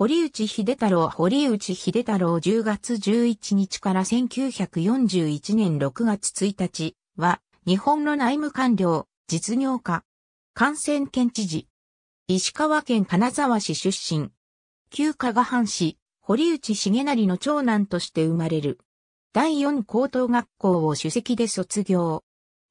堀内秀太郎堀内秀太郎10月11日から1941年6月1日は、日本の内務官僚、実業家、感染県知事、石川県金沢市出身、旧加賀藩市、堀内重成の長男として生まれる。第四高等学校を主席で卒業。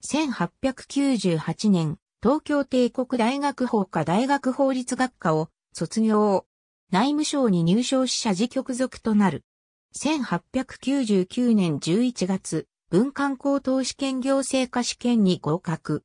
1898年、東京帝国大学法科大学法律学科を卒業。内務省に入省し社事局属となる。1899年11月、文官高等試験行政科試験に合格。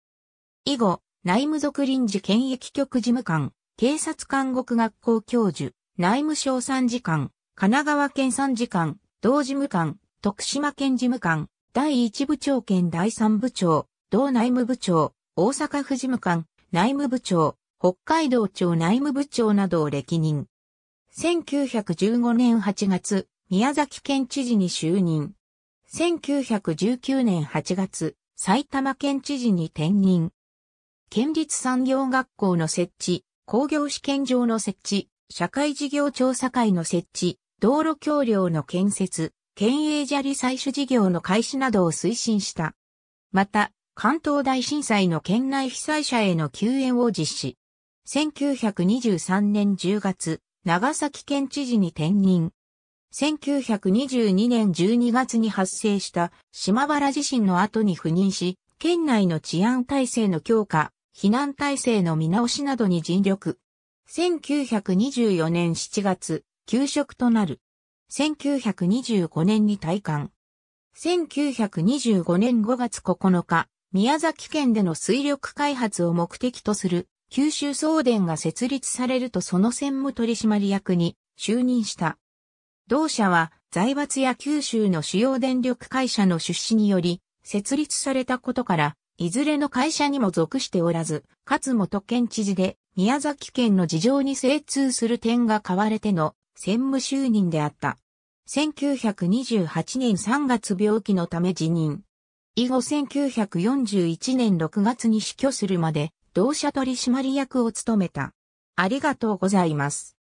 以後、内務属臨時検疫局事務官、警察監獄学校教授、内務省参事官、神奈川県参事官、同事務官、徳島県事務官、第1部長兼第3部長、同内務部長、大阪府事務官、内務部長、北海道庁内務部長などを歴任。1915年8月、宮崎県知事に就任。1919年8月、埼玉県知事に転任。県立産業学校の設置、工業試験場の設置、社会事業調査会の設置、道路橋梁の建設、県営砂利採取事業の開始などを推進した。また、関東大震災の県内被災者への救援を実施。1923年10月、長崎県知事に転任。1922年12月に発生した島原地震の後に赴任し、県内の治安体制の強化、避難体制の見直しなどに尽力。1924年7月、休職となる。1925年に退官。1925年5月9日、宮崎県での水力開発を目的とする九州送電が設立されるとその専務取締役に就任した。同社は財閥や九州の主要電力会社の出資により設立されたことから、いずれの会社にも属しておらず、かつ元県知事で宮崎県の事情に精通する点が買われての専務就任であった。1928年3月病気のため辞任。以後1941年6月に死去するまで同社取締役を務めた。ありがとうございます。